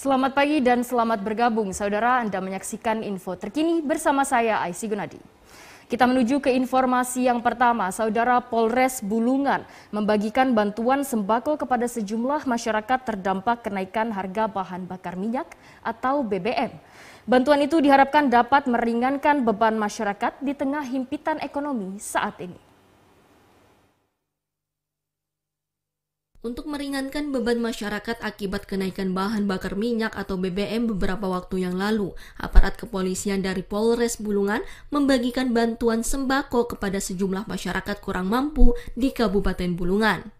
Selamat pagi dan selamat bergabung saudara Anda menyaksikan info terkini bersama saya Aisy Gunadi. Kita menuju ke informasi yang pertama, Saudara Polres Bulungan membagikan bantuan sembako kepada sejumlah masyarakat terdampak kenaikan harga bahan bakar minyak atau BBM. Bantuan itu diharapkan dapat meringankan beban masyarakat di tengah himpitan ekonomi saat ini. Untuk meringankan beban masyarakat akibat kenaikan bahan bakar minyak atau BBM beberapa waktu yang lalu, aparat kepolisian dari Polres Bulungan membagikan bantuan sembako kepada sejumlah masyarakat kurang mampu di Kabupaten Bulungan.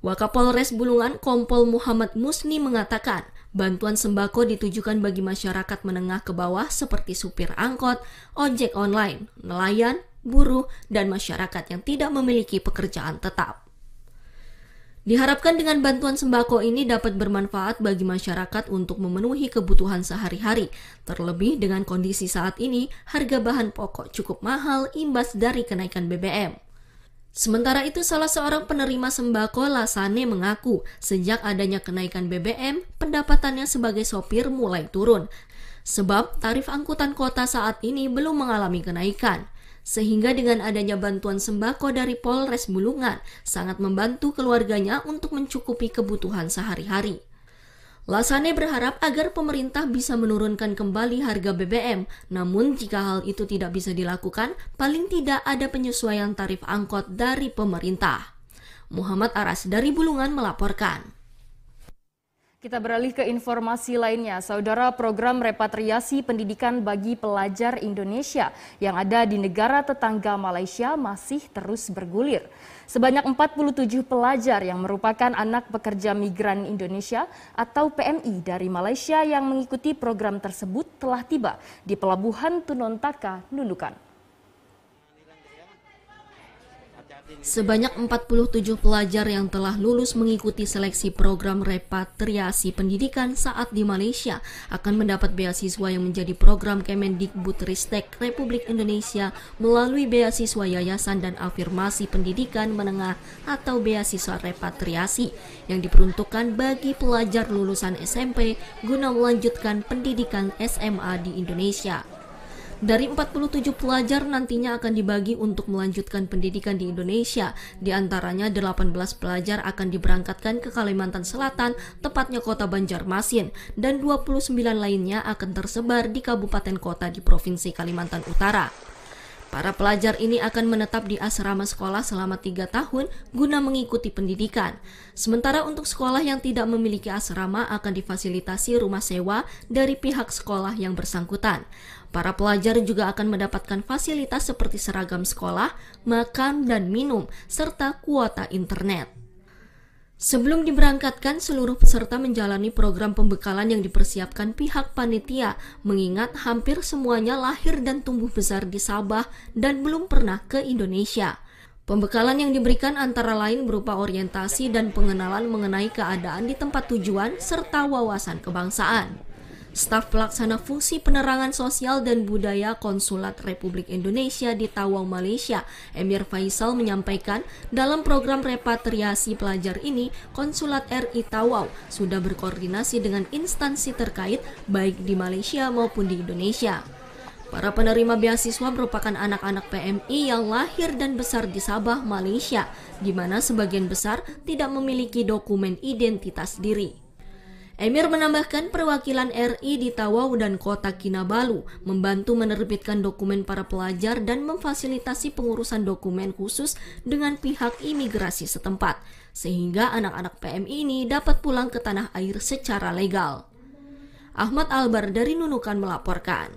Wakapolres Bulungan Kompol Muhammad Musni mengatakan, bantuan sembako ditujukan bagi masyarakat menengah ke bawah seperti supir angkot, ojek online, nelayan, buruh, dan masyarakat yang tidak memiliki pekerjaan tetap. Diharapkan dengan bantuan sembako ini dapat bermanfaat bagi masyarakat untuk memenuhi kebutuhan sehari-hari, terlebih dengan kondisi saat ini harga bahan pokok cukup mahal imbas dari kenaikan BBM. Sementara itu, salah seorang penerima sembako, Lasane, mengaku sejak adanya kenaikan BBM, pendapatannya sebagai sopir mulai turun, sebab tarif angkutan kota saat ini belum mengalami kenaikan. Sehingga dengan adanya bantuan sembako dari Polres Bulungan sangat membantu keluarganya untuk mencukupi kebutuhan sehari-hari. Lasane berharap agar pemerintah bisa menurunkan kembali harga BBM, namun jika hal itu tidak bisa dilakukan, paling tidak ada penyesuaian tarif angkot dari pemerintah. Muhammad Aras dari Bulungan melaporkan. Kita beralih ke informasi lainnya. Saudara program repatriasi pendidikan bagi pelajar Indonesia yang ada di negara tetangga Malaysia masih terus bergulir. Sebanyak 47 pelajar yang merupakan anak pekerja migran Indonesia atau PMI dari Malaysia yang mengikuti program tersebut telah tiba di Pelabuhan Tunontaka, Nunukan. Sebanyak 47 pelajar yang telah lulus mengikuti seleksi program repatriasi pendidikan saat di Malaysia akan mendapat beasiswa yang menjadi program Kemendikbudristek Republik Indonesia melalui beasiswa Yayasan dan Afirmasi Pendidikan Menengah atau beasiswa repatriasi yang diperuntukkan bagi pelajar lulusan SMP guna melanjutkan pendidikan SMA di Indonesia. Dari 47 pelajar nantinya akan dibagi untuk melanjutkan pendidikan di Indonesia. Di antaranya 18 pelajar akan diberangkatkan ke Kalimantan Selatan, tepatnya kota Banjarmasin, dan 29 lainnya akan tersebar di kabupaten kota di Provinsi Kalimantan Utara. Para pelajar ini akan menetap di asrama sekolah selama tiga tahun guna mengikuti pendidikan. Sementara untuk sekolah yang tidak memiliki asrama akan difasilitasi rumah sewa dari pihak sekolah yang bersangkutan. Para pelajar juga akan mendapatkan fasilitas seperti seragam sekolah, makan dan minum, serta kuota internet. Sebelum diberangkatkan, seluruh peserta menjalani program pembekalan yang dipersiapkan pihak panitia, mengingat hampir semuanya lahir dan tumbuh besar di Sabah dan belum pernah ke Indonesia. Pembekalan yang diberikan antara lain berupa orientasi dan pengenalan mengenai keadaan di tempat tujuan serta wawasan kebangsaan staf pelaksana fungsi penerangan sosial dan budaya Konsulat Republik Indonesia di Tawau, Malaysia, Emir Faisal menyampaikan, dalam program repatriasi pelajar ini, Konsulat RI Tawau sudah berkoordinasi dengan instansi terkait baik di Malaysia maupun di Indonesia. Para penerima beasiswa merupakan anak-anak PMI yang lahir dan besar di Sabah, Malaysia, di mana sebagian besar tidak memiliki dokumen identitas diri. Emir menambahkan perwakilan RI di Tawau dan kota Kinabalu membantu menerbitkan dokumen para pelajar dan memfasilitasi pengurusan dokumen khusus dengan pihak imigrasi setempat, sehingga anak-anak PMI ini dapat pulang ke tanah air secara legal. Ahmad Albar dari Nunukan melaporkan.